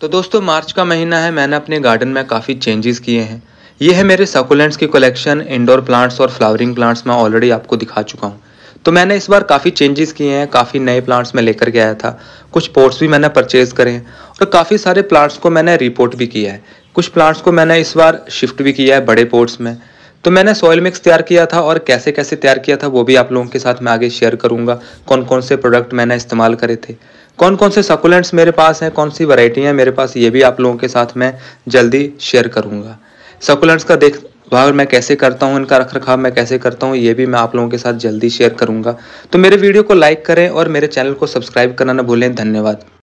तो दोस्तों मार्च का महीना है मैंने अपने गार्डन में काफ़ी चेंजेस किए हैं ये है मेरे सकुलेंट्स की कलेक्शन इंडोर प्लांट्स और फ्लावरिंग प्लांट्स मैं ऑलरेडी आपको दिखा चुका हूँ तो मैंने इस बार काफ़ी चेंजेस किए हैं काफ़ी नए प्लांट्स मैं लेकर के आया था कुछ पोर्ट्स भी मैंने परचेज़ करे हैं और काफ़ी सारे प्लांट्स को मैंने रिपोर्ट भी किया है कुछ प्लांट्स को मैंने इस बार शिफ्ट भी किया है बड़े पोर्ट्स में तो मैंने सॉयल मिक्स तैयार किया था और कैसे कैसे तैयार किया था वो भी आप लोगों के साथ मैं आगे शेयर करूँगा कौन कौन से प्रोडक्ट मैंने इस्तेमाल करे थे कौन कौन से सकुलेंट्स मेरे पास हैं कौन सी वैरायटी हैं मेरे पास ये भी आप लोगों के साथ मैं जल्दी शेयर करूँगा सकुलेंट्स का देख भाग मैं कैसे करता हूँ इनका रख रखाव मैं कैसे करता हूँ ये भी मैं आप लोगों के साथ जल्दी शेयर करूँगा तो मेरे वीडियो को लाइक करें और मेरे चैनल को सब्सक्राइब करना ना भूलें धन्यवाद